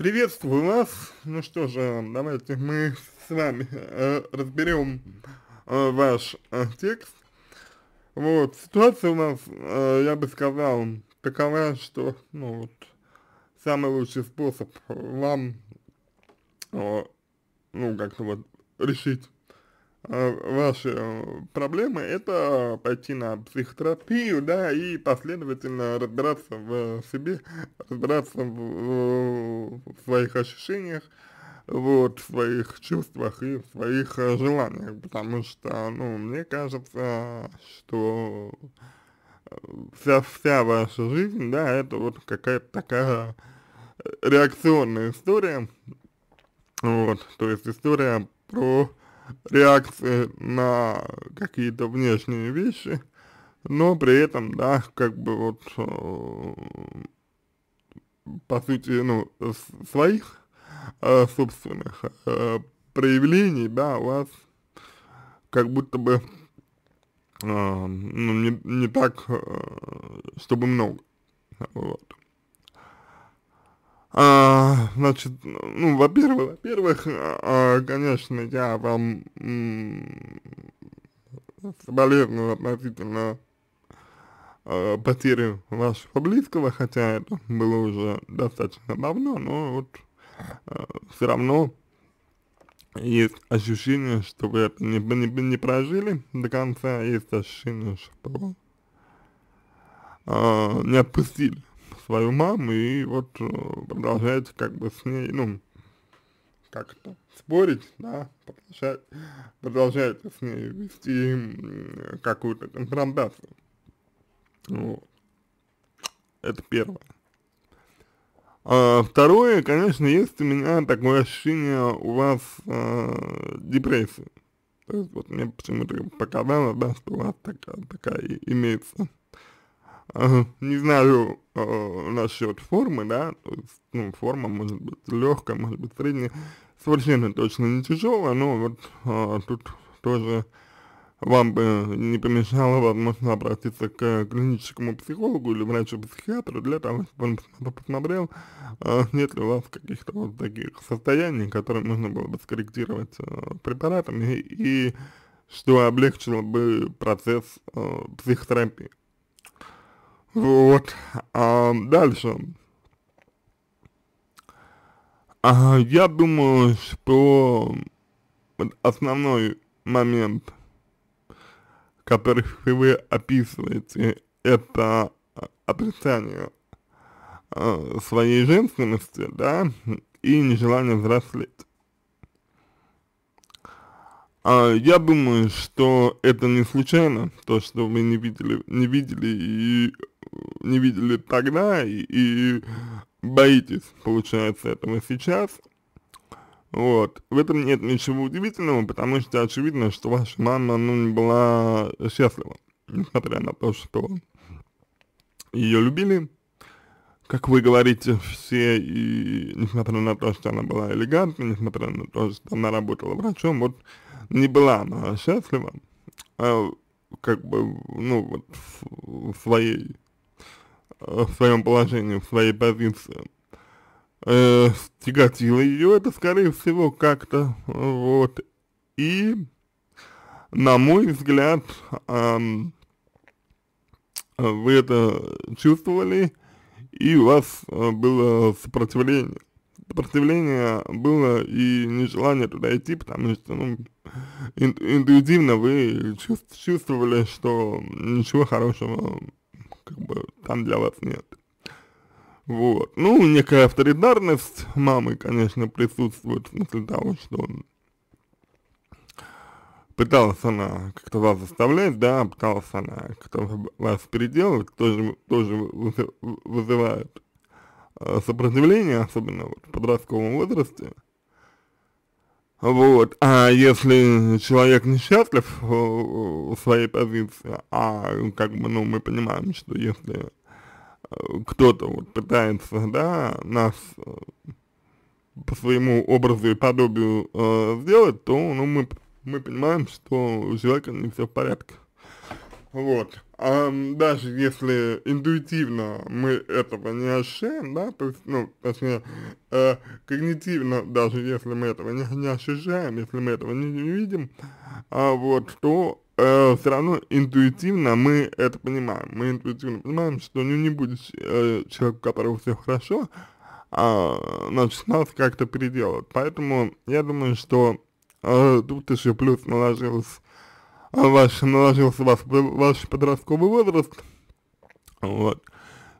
Приветствую вас. Ну что же, давайте мы с вами э, разберем э, ваш э, текст. Вот, ситуация у нас, э, я бы сказал, такова, что, ну вот, самый лучший способ вам, э, ну, как-то вот решить а, ваши э, проблемы, это пойти на психотерапию, да, и последовательно разбираться в себе, разбираться в, в своих ощущениях, вот, в своих чувствах и в своих э, желаниях, потому что, ну, мне кажется, что э, вся, вся ваша жизнь, да, это вот какая-то такая реакционная история, вот, то есть история про реакции на какие-то внешние вещи, но при этом, да, как бы вот, э, по сути, ну, своих э, собственных э, проявлений, да, у вас как будто бы, ну, не, не так, чтобы много, вот. А, значит, ну, во-первых, во-первых, а, а конечно, я вам соболезную относительно а, потери вашего близкого, хотя это было уже достаточно давно, но вот а, все равно есть ощущение, что вы это не, не, не прожили до конца, есть ощущение, что а, не отпустили свою маму и вот э, продолжаете как бы с ней, ну, как это, спорить, да, продолжать, продолжаете с ней вести какую-то конфронтацию. Вот. Это первое. А, второе, конечно, есть у меня такое ощущение у вас а, депрессии. То есть вот мне почему-то показалось, да, что у вас такая, такая имеется. А, не знаю, э, насчет формы, да, то есть, ну, форма может быть легкая, может быть средняя, совершенно точно не тяжелая, но вот э, тут тоже вам бы не помешало, возможно, обратиться к клиническому психологу или врачу-психиатру для того, чтобы он посмотрел, а нет ли у вас каких-то вот таких состояний, которые можно было бы скорректировать э, препаратами, и, что облегчило бы процесс э, психотерапии. Вот, а, дальше. А, я думаю, что основной момент, который вы описываете, это отрицание а, своей женственности, да, и нежелание взрослеть. А, я думаю, что это не случайно, то, что вы не видели, не видели и не видели тогда и, и боитесь, получается, этого сейчас. Вот. В этом нет ничего удивительного, потому что очевидно, что ваша мама, ну, не была счастлива, несмотря на то, что ее любили, как вы говорите, все, и несмотря на то, что она была элегантна, несмотря на то, что она работала врачом, вот не была она счастлива, а, как бы, ну, вот в, в своей Э, в своем положении, в своей позиции, э, тяготило ее, это скорее всего как-то, вот, и, на мой взгляд, э, вы это чувствовали, и у вас э, было сопротивление. Сопротивление было и нежелание туда идти, потому что, ну, ин интуитивно вы чувствовали, что ничего хорошего там для вас нет. Вот. Ну, некая авторитарность мамы, конечно, присутствует в смысле того, что он пыталась она как-то вас заставлять, да, пыталась она как-то вас переделывать, тоже, тоже вызывает э, сопротивление, особенно вот, в подростковом возрасте. Вот, а если человек несчастлив э, в своей позиции, а как бы, ну, мы понимаем, что если кто-то вот пытается, да, нас э, по своему образу и подобию э, сделать, то, ну, мы, мы понимаем, что у человека не все в порядке. Вот. А даже если интуитивно мы этого не ощущаем, да, то есть, ну, точнее, э, когнитивно, даже если мы этого не, не ощущаем, если мы этого не, не видим, а вот, то э, все равно интуитивно мы это понимаем. Мы интуитивно понимаем, что ну, не будет э, человек, у которого все хорошо, а, значит, нас как-то переделать. Поэтому я думаю, что э, тут еще плюс наложился э, ваш, наложился ваш, ваш подростковый возраст, вот,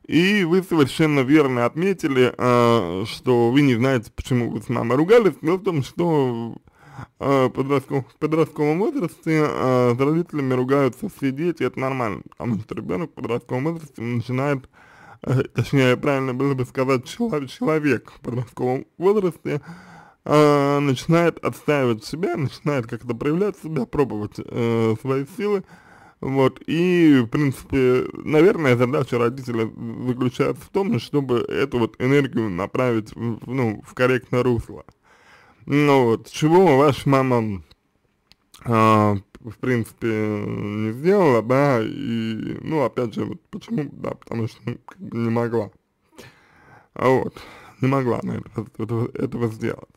и вы совершенно верно отметили, э, что вы не знаете, почему вы с мамой ругались, но в том, что в а, подростковом, в подростковом возрасте с а, родителями ругаются все дети, это нормально, потому что ребенок в подростковом возрасте начинает, э, точнее, правильно было бы сказать, человек, человек в подростковом возрасте а, начинает отстаивать себя, начинает как-то проявлять себя, пробовать э, свои силы, вот, и, в принципе, наверное, задача родителя заключается в том, чтобы эту вот энергию направить, ну, в корректное русло. Ну вот, чего ваша мама, а, в принципе, не сделала, да, и, ну, опять же, вот почему, да, потому что ну, не могла. А вот, не могла она этого, этого, сделать.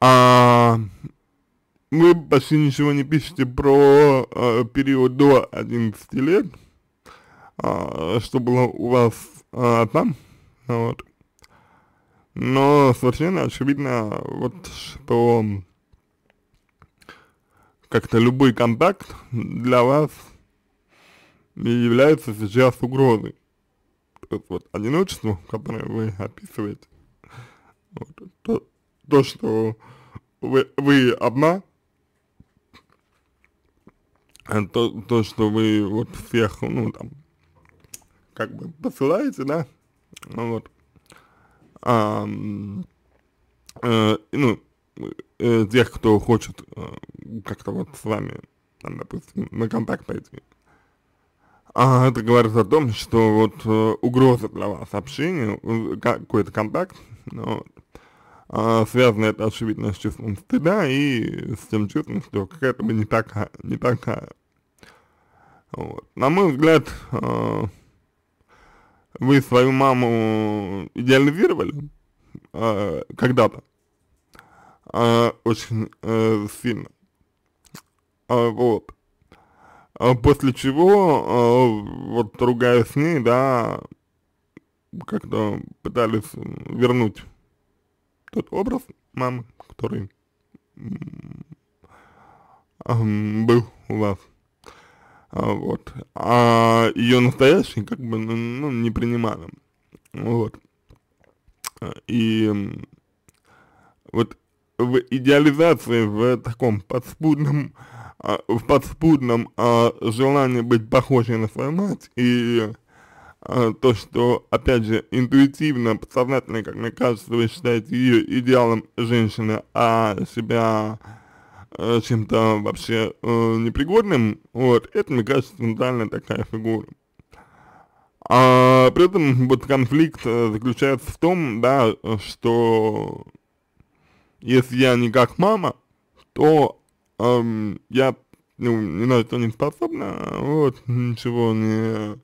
А, вы почти ничего не пишете про э, период до 11 лет, э, что было у вас э, там, вот. Но совершенно ну, очевидно, вот что как-то любой контакт для вас является сейчас угрозой. То есть вот одиночество, которое вы описываете, вот, то, то, что вы, вы одна, то, то, что вы вот всех, ну, там, как бы посылаете, да, ну вот, а, э, ну, э, тех, кто хочет э, как-то вот с вами, там, допустим, на контакт пойти. А это говорит о том, что вот э, угроза для вас общения, э, какой-то контакт, но а, связано это, очевидно, с чувством стыда и с тем чувством, что какая-то бы не такая, не такая. Вот. На мой взгляд, э, вы свою маму идеализировали э, когда-то э, очень э, сильно, э, вот, после чего э, вот ругаясь с ней, да, как-то пытались вернуть тот образ мамы, который э, был у вас. А, вот, а ее настоящий как бы, ну, ну не принимали, вот, а, и вот в идеализации, в таком подспудном, а, в подспудном желании быть похожей на свою мать и то, что, опять же, интуитивно, подсознательно, как мне кажется, вы считаете ее идеалом женщины, а себя Э, чем-то вообще э, непригодным, вот, это, мне кажется, фундаментальная такая фигура. А при этом вот конфликт э, заключается в том, да, что если я не как мама, то эм, я ну, ни на что не способна, вот, ничего не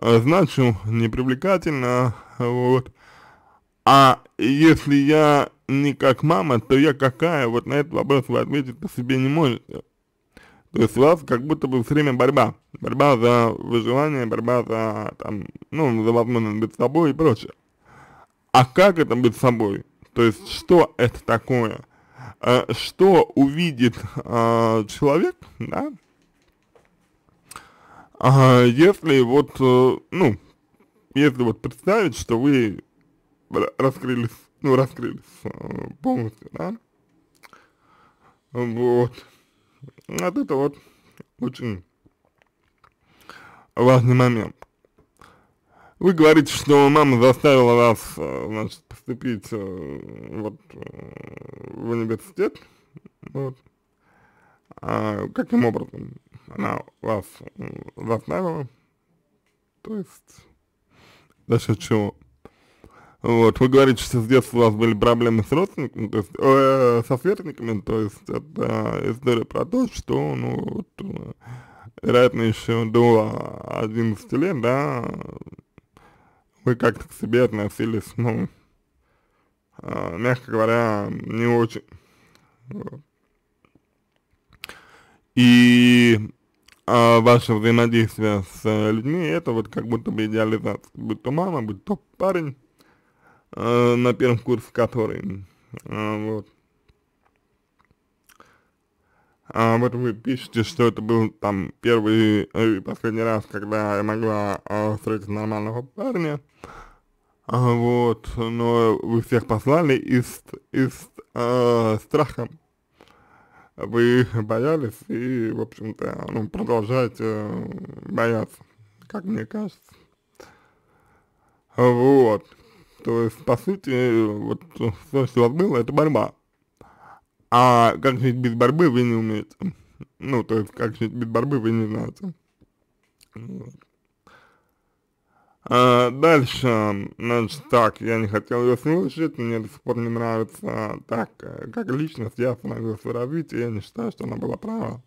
э, значу, не привлекательно, вот, а если я не как мама, то я какая? Вот на этот вопрос вы ответить-то себе не можете. То есть у вас как будто бы все время борьба. Борьба за выживание, борьба за, там, ну, за возможность быть собой и прочее. А как это быть собой? То есть что это такое? А что увидит э, человек, да, э, если вот, э, ну, если вот представить, что вы раскрылись, ну, раскрылись а, полностью, да. Вот. Вот это вот очень важный момент. Вы говорите, что мама заставила вас, э, значит, поступить э, вот э, в университет, вот. А каким образом она вас заставила? То есть за счет чего? Вот, вы говорите, что с детства у вас были проблемы с родственниками, ну, то есть, э, со сверстниками, то есть это история про то, что, ну, вот, э, вероятно, еще до 11 лет, да, вы как-то к себе относились, ну, э, мягко говоря, не очень. И а ваше взаимодействие с людьми, это вот как будто бы идеализация, будь то мама, будь то парень, э, на первом курсе который, э, вот. А вот вы пишете, что это был там первый э, и последний раз, когда я могла э, встретить нормального парня, а, вот, но вы всех послали из, из э, страха. Вы боялись и, в общем-то, ну, продолжаете э, бояться, как мне кажется. Вот. То есть, по сути, вот все, что у вас было, это борьба. А как жить без борьбы, вы не умеете. Ну, то есть, как жить без борьбы, вы не знаете. А, дальше, значит, так, я не хотел ее слушать, мне до сих пор не нравится так, как личность, я остановился в развитии, я не считаю, что она была права.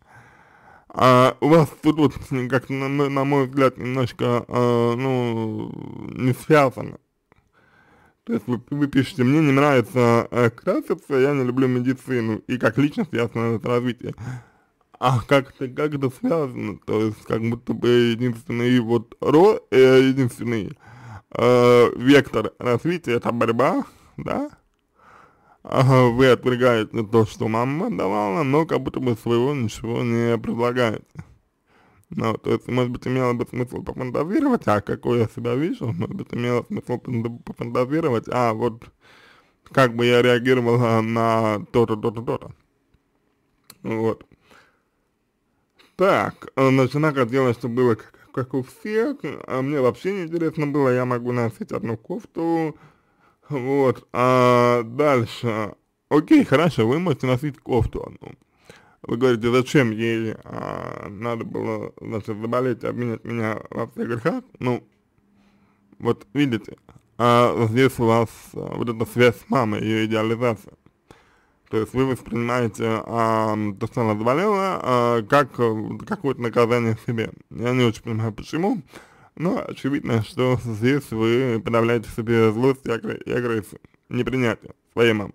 А у вас тут, вот, как на, на мой взгляд, немножко, э, ну, не связано то есть вы, вы пишете, мне не нравится э, краситься, я не люблю медицину, и как личность я остановился развитие. А как как это связано? То есть как будто бы единственный вот ро, э, единственный э, вектор развития это борьба, да? Ага, вы отвергаете то, что мама давала, но как будто бы своего ничего не предлагаете. Ну, то есть, может быть, имело бы смысл пофантазировать, а какой я себя вижу, может быть, имело смысл пофантазировать, а вот как бы я реагировала на то-то, то-то, то-то. Вот. Так, жена э, хотела, чтобы было как, как у всех, а мне вообще не интересно было, я могу носить одну кофту, вот, а дальше, окей, хорошо, вы можете носить кофту одну, вы говорите, зачем ей а, надо было значит, заболеть, обвинять меня во всех грехах? Ну, вот видите, а здесь у вас а, вот эта связь с мамой, ее идеализация. То есть вы воспринимаете а, то, что она заболела, а, как какое-то наказание себе. Я не очень понимаю, почему, но очевидно, что здесь вы подавляете себе злость и агрессию, непринятие своей мамы.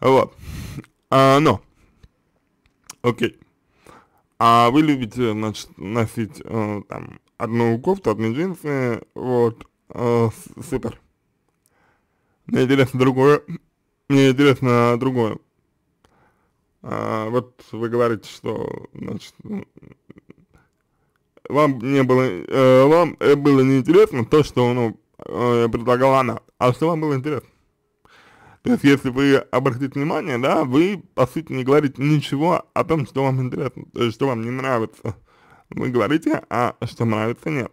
Вот. А, но Окей. А вы любите, значит, носить э, там одну кофту, одни джинсы, вот, э, супер. Мне интересно другое, мне интересно другое. А, вот вы говорите, что, значит, вам не было, э, вам э, было неинтересно то, что, ну, э, предлагала она, а что вам было интересно? То есть, если вы обратите внимание, да, вы, по сути, не говорите ничего о том, что вам интересно, то есть, что вам не нравится. Вы говорите, а что нравится, нет.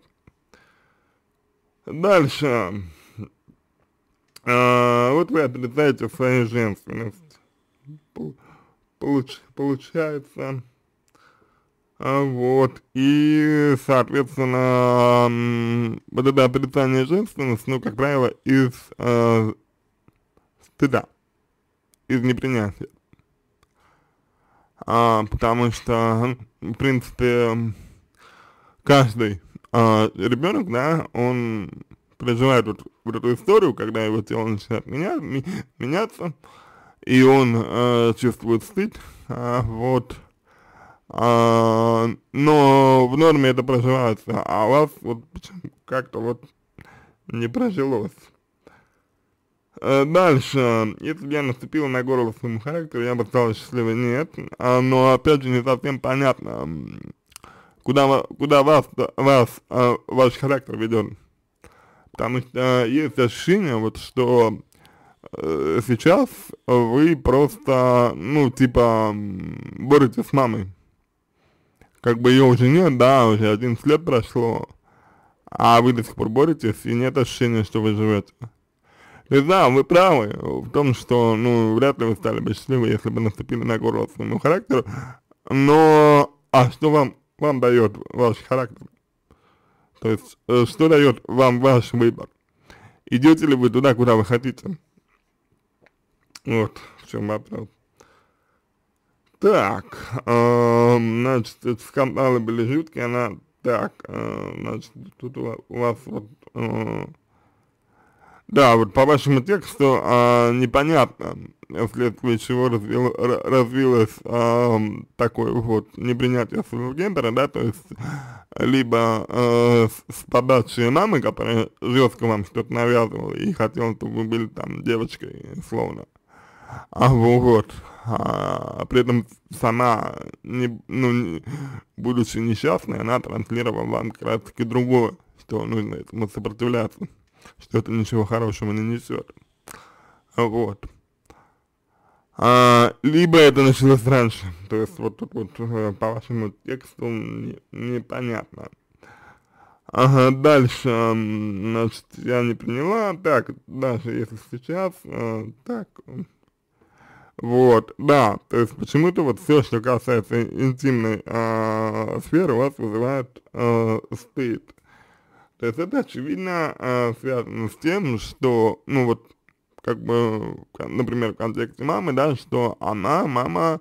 Дальше. А, вот вы отрицаете свою женственность. Получ, получается, а, вот, и, соответственно, вот это отрицание женственности, ну, как правило, из а, стыда, из непринятия. А, потому что, в принципе, каждый а, ребенок, да, он проживает вот, вот эту историю, когда его тело начинает меня, ми, меняться, и он э, чувствует стыд, а, вот, а, но в норме это проживается, а у вас вот как-то вот не прожилось. Э, дальше, если бы я наступила на горло своему характеру, я бы стала счастливой, нет, а, но опять же не совсем понятно, куда, куда вас, вас э, ваш характер ведет. Потому что э, есть ощущение, вот, что сейчас вы просто, ну, типа, боретесь с мамой. Как бы ее уже нет, да, уже 11 лет прошло, а вы до сих пор боретесь, и нет ощущения, что вы живете. То есть, вы правы в том, что, ну, вряд ли вы стали бы счастливы, если бы наступили на горло своему характеру, но, а что вам, вам дает ваш характер? То есть, э, что дает вам ваш выбор? Идете ли вы туда, куда вы хотите? Вот в чем вопрос. Так, э, значит, эти скандалы были жуткие, она, так, э, значит, тут у вас, у вас вот, э, да, вот по вашему тексту а, непонятно, вследствие чего развил, развилось а, такое вот непринятие своего гендера, да, то есть либо а, с, с подачи мамы, которая жестко вам что-то навязывала и хотела, чтобы вы были там девочкой, словно, а вот, а, при этом сама, не, ну, не, будучи несчастной, она транслировала вам как раз таки другое, что нужно этому сопротивляться что это ничего хорошего не несет. Вот. А, либо это началось раньше, то есть вот тут вот э, по вашему тексту не, непонятно. Ага, дальше, значит, я не приняла, так, даже если сейчас, э, так, вот, да, то есть почему-то вот все, что касается интимной э, сферы, у вас вызывает э, стыд. То есть это, очевидно, э, связано с тем, что, ну вот, как бы, например, в контексте мамы, да, что она, мама,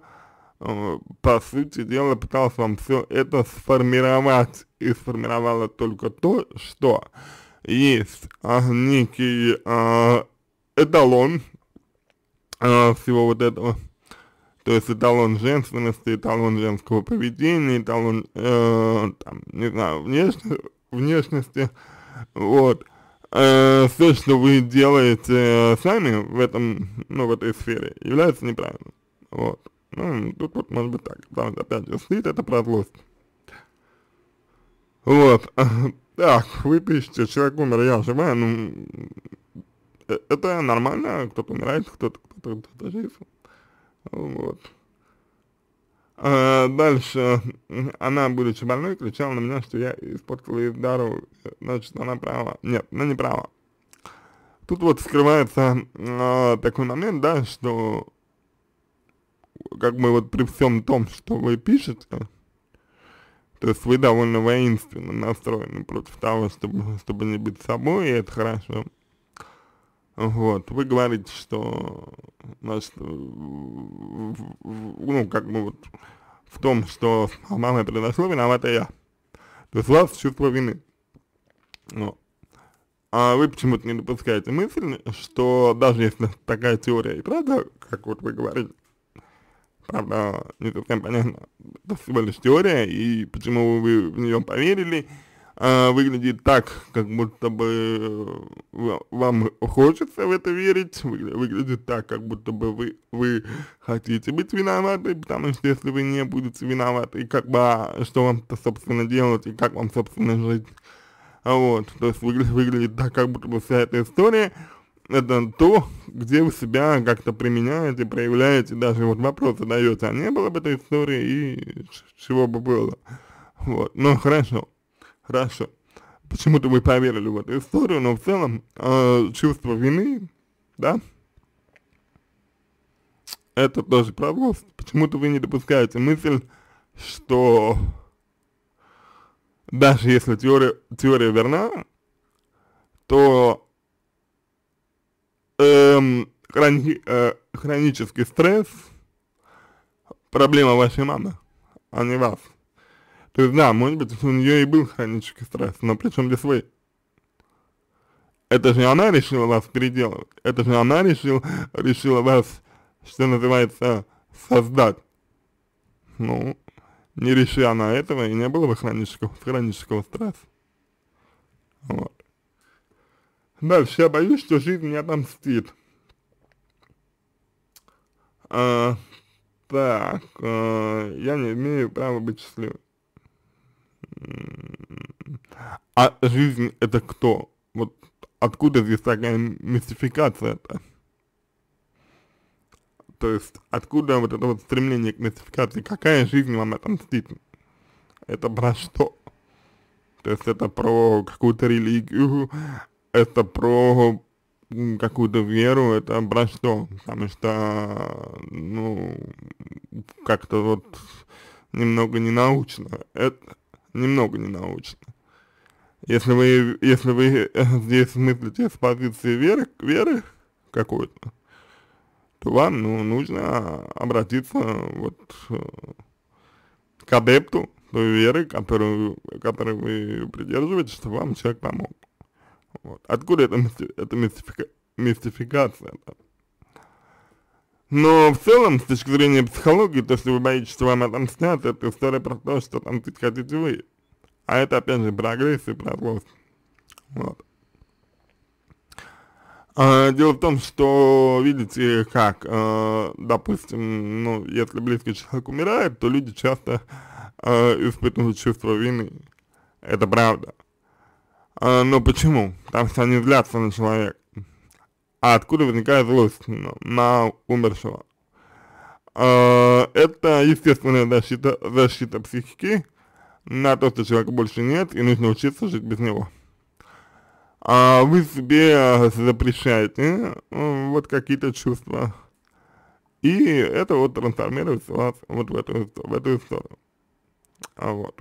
э, по сути дела, пыталась вам все это сформировать и сформировала только то, что есть а, некий а, эталон а, всего вот этого, то есть эталон женственности, эталон женского поведения, эталон, э, там, не знаю, внешне, внешности, вот, э, все, что вы делаете э, сами в этом, ну, в этой сфере, является неправильным, вот. Ну, тут вот может быть так, там опять же, стыд — это про злость. Вот, так, вы пишете, человек умер, я живая, ну, э, это нормально, кто-то умирает, кто-то кто-то жив, вот. Э, дальше она, будучи больной, кричала на меня, что я испортила ей здоровье. Значит, она права. Нет, она не права. Тут вот скрывается э, такой момент, да, что как бы вот при всем том, что вы пишете, то есть вы довольно воинственно настроены против того, чтобы, чтобы не быть собой, и это хорошо. Вот, вы говорите, что, значит, э, ну, как бы ну, вот в том, что с мамой произошло, виновата я. То есть у вас чувство вины. Но. А вы почему-то не допускаете мысль, что даже если такая теория и правда, как вот вы говорите, правда, не совсем понятно, это всего лишь теория, и почему вы в нее поверили, а, выглядит так, как будто бы э, вам хочется в это верить, выглядит так, как будто бы вы, вы хотите быть виноваты, потому что если вы не будете виноваты, как бы, а, что вам-то, собственно, делать и как вам, собственно, жить, вот, то есть выглядит, выглядит так, как будто бы вся эта история, это то, где вы себя как-то применяете, проявляете, даже вот вопрос задаете, а не было бы этой истории и чего бы было. Вот, ну хорошо. Хорошо. почему-то вы поверили в эту историю, но в целом э, чувство вины, да, это тоже прогресс. Почему-то вы не допускаете мысль, что даже если теория, теория верна, то эм, хрони, э, хронический стресс – проблема вашей мамы, а не вас. То есть да, может быть, у нее и был хронический стресс, но причем чем здесь вы? Это же она решила вас переделывать, это же она решил, решила вас, что называется, создать. Ну, не реши она этого, и не было бы хронического, хронического стресса. Вот. Дальше, я боюсь, что жизнь меня отомстит. А, так, а, я не имею права быть счастливым а жизнь это кто? Вот откуда здесь такая мистификация-то? То есть откуда вот это вот стремление к мистификации? Какая жизнь вам это мстит? Это про что? То есть это про какую-то религию, это про какую-то веру, это про что? Потому что, ну, как-то вот немного ненаучно. Это, немного ненаучно. Если вы, если вы здесь мыслите с позиции веры, веры какой-то, то вам ну, нужно обратиться вот э, к адепту той веры, которую, которой вы придерживаетесь, что вам человек помог. Вот. Откуда эта, эта мистифика, мистификация? Но в целом, с точки зрения психологии, то, что вы боитесь, что вам отомстят, это история про то, что там отомстить хотите вы. А это, опять же, про агрессию, про злость. Вот. А, дело в том, что, видите, как, э, допустим, ну, если близкий человек умирает, то люди часто э, испытывают чувство вины. Это правда. А, но почему? Потому что они злятся на человека а откуда возникает злость на умершего. Э, это естественная защита, защита психики на то, что человека больше нет, и нужно учиться жить без него. А вы себе запрещаете э, вот какие-то чувства. И это вот трансформируется вас вот в эту, в эту сторону. А вот.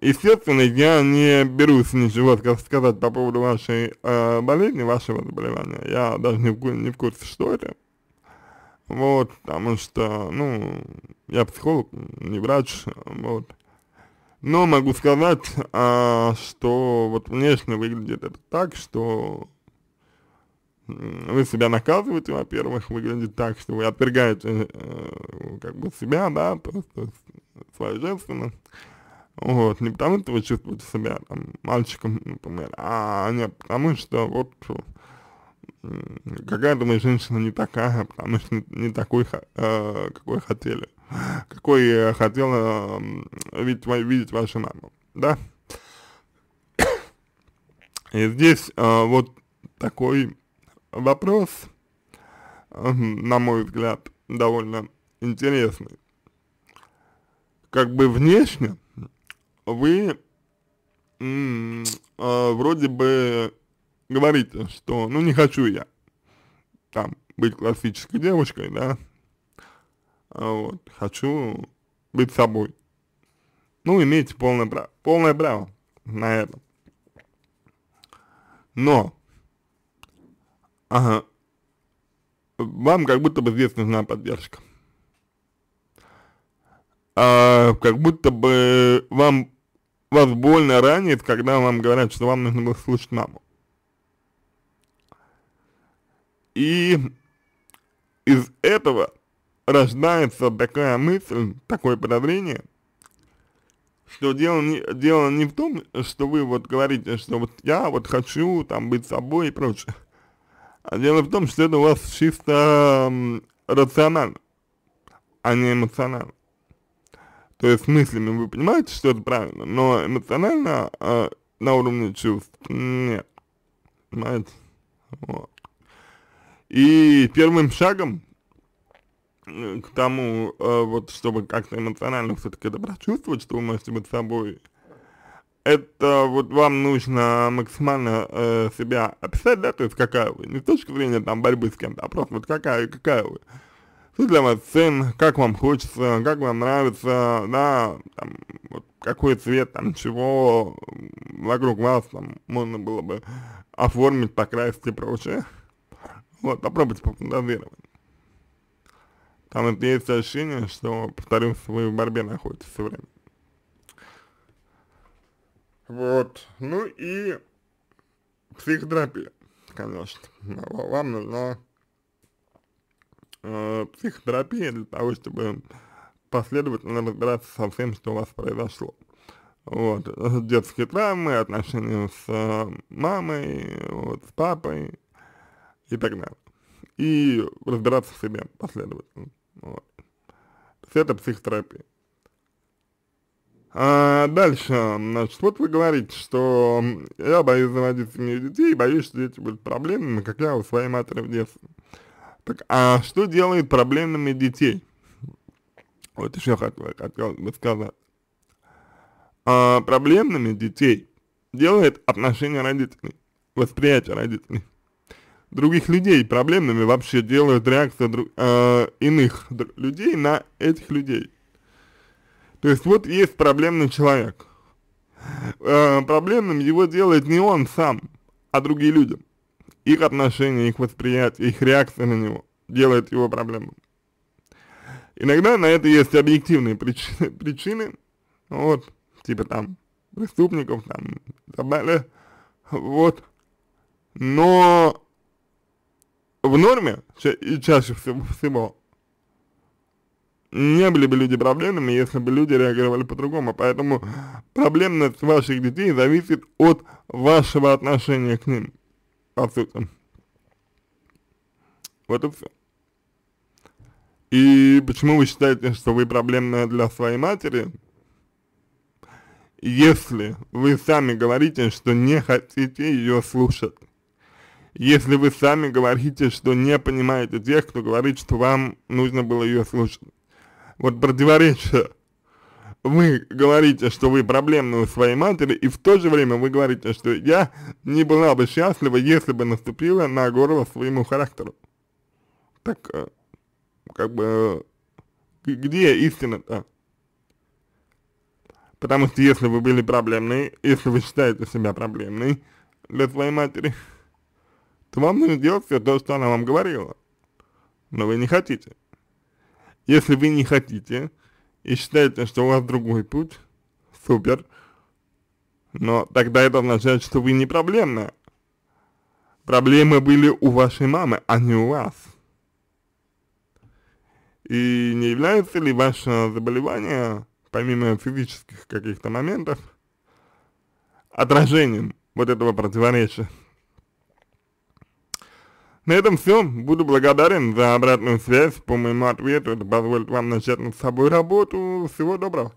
Естественно, я не берусь ничего сказать по поводу вашей э, болезни, вашего заболевания. Я даже не в, не в курсе, что это. Вот, потому что, ну, я психолог, не врач, вот. Но могу сказать, а, что вот внешне выглядит это так, что вы себя наказываете, во-первых, выглядит так, что вы отвергаете э, как бы себя, да, просто свою женственность. Вот, не потому что вы чувствуете себя там мальчиком, например, ну, а не потому что вот э, какая-то вы женщина не такая, а потому что не такой, э, какой хотели, какой хотела э, видеть, видеть ваша мама, да? И здесь э, вот такой вопрос, э, на мой взгляд, довольно интересный. Как бы внешне вы э, вроде бы говорите, что ну не хочу я там быть классической девушкой, да, а вот, хочу быть собой. Ну, имеете полное право, полное право на это. Но, ага, вам как будто бы здесь нужна поддержка а, как будто бы вам, вас больно ранит, когда вам говорят, что вам нужно было слушать маму. И из этого рождается такая мысль, такое подозрение, что дело не, дело не в том, что вы вот говорите, что вот я вот хочу там быть собой и прочее, а дело в том, что это у вас чисто рационально, а не эмоционально. То есть мыслями вы понимаете, что это правильно, но эмоционально э, на уровне чувств нет. Понимаете? Вот. И первым шагом э, к тому, э, вот, чтобы как-то эмоционально все-таки это прочувствовать, что вы можете быть собой, это вот вам нужно максимально э, себя описать, да, то есть какая вы, не с точки зрения там борьбы с кем-то, а просто вот какая, какая вы что ну, для вас ценно, как вам хочется, как вам нравится, да, там, вот какой цвет там чего вокруг вас там можно было бы оформить, покрасить и прочее. Вот, попробуйте пофантазировать. Там вот есть ощущение, что, повторюсь, вы в борьбе находитесь все время. Вот, ну и психотерапия, конечно. Вам нужна э, психотерапия для того, чтобы последовательно разбираться со всем, что у вас произошло. Вот, детские травмы, отношения с э, мамой, вот, с папой и так далее. И разбираться в себе последовательно. Вот. То есть это психотерапия. А дальше, значит, вот вы говорите, что я боюсь заводить семью детей, боюсь, что дети будут проблемами, как я у своей матери в детстве. Так, а что делает проблемными детей? Вот еще хотел, хотел бы сказать. А проблемными детей делает отношение родителей, восприятие родителей. Других людей проблемными вообще делают реакция друг, э, иных людей на этих людей. То есть вот есть проблемный человек. Э, проблемным его делает не он сам, а другие люди их отношение, их восприятие, их реакция на него делает его проблемой. Иногда на это есть объективные причины, причины вот, типа там преступников, там, и так далее, вот, но в норме, ча и чаще всего, всего, не были бы люди проблемными, если бы люди реагировали по-другому, поэтому проблемность ваших детей зависит от вашего отношения к ним конфликтом. Вот и все. И почему вы считаете, что вы проблемная для своей матери, если вы сами говорите, что не хотите ее слушать? Если вы сами говорите, что не понимаете тех, кто говорит, что вам нужно было ее слушать? Вот противоречие вы говорите, что вы проблемны у своей матери, и в то же время вы говорите, что я не была бы счастлива, если бы наступила на горло своему характеру. Так, э, как бы, э, где истина-то? Потому что если вы были проблемны, если вы считаете себя проблемной для своей матери, то вам нужно делать все то, что она вам говорила. Но вы не хотите. Если вы не хотите, и считаете, что у вас другой путь, супер. Но тогда это означает, что вы не проблемная. Проблемы были у вашей мамы, а не у вас. И не является ли ваше заболевание, помимо физических каких-то моментов, отражением вот этого противоречия? На этом все. Буду благодарен за обратную связь по моему ответу. Это позволит вам начать над собой работу. Всего доброго.